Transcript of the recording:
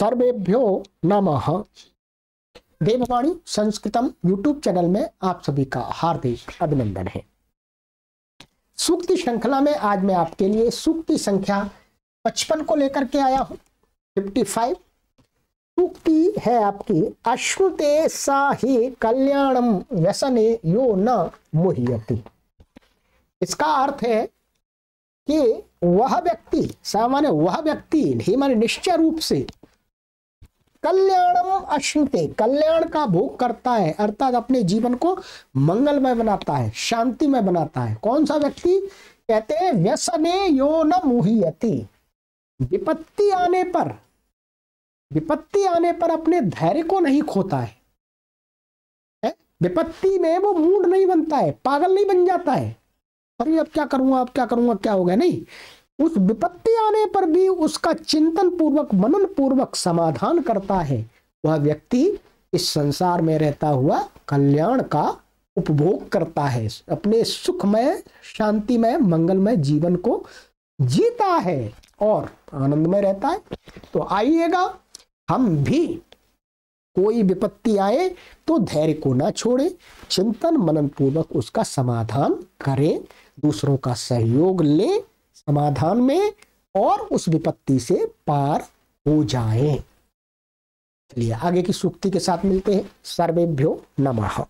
सर्वेभ्यो नमः देववाणी संस्कृतम YouTube channel में आप सभी का हार्दिक अभिनंदन है सूक्ति श्रृंखला में आज मैं आपके लिए सूक्ति संख्या 55 को लेकर के आया हूं 55 सूक्ति है आपकी अश्रुते सा ही कल्याणम व्यसने यो न मुह्यति इसका अर्थ है कि वह व्यक्ति सामान्य वह व्यक्ति ही मान निश्चय रूप से कल्याणम अश्नुते कल्याण का भोग करता है अर्थात अपने जीवन को मंगलमय बनाता है शांतिमय बनाता है कौन सा व्यक्ति कहते हैं व्यसने यो न मुहियति विपत्ति आने पर विपत्ति आने पर अपने धैर्य को नहीं खोता है विपत्ति में वो मूड नहीं बनता है पागल नहीं बन जाता है अरे अब क्या करूंगा अब क्या करूंगा क्या होगा नहीं उस विपत्ति आने पर भी उसका चिंतन पूर्वक मनन पूर्वक समाधान करता है वह व्यक्ति इस संसार में रहता हुआ कल्याण का उपभोग करता है अपने सुखमय शांतिमय मंगलमय जीवन को जीता है और आनंद में रहता है तो आइएगा हम भी कोई विपत्ति आए तो धैर्य को ना छोड़े चिंतन मनन पूर्वक उसका समाधान करें दूसरों का सहयोग लें समाधान में और उस विपत्ति से पार हो जाए चलिए आगे की सूक्ति के साथ मिलते हैं सर्वेभ्यो नमः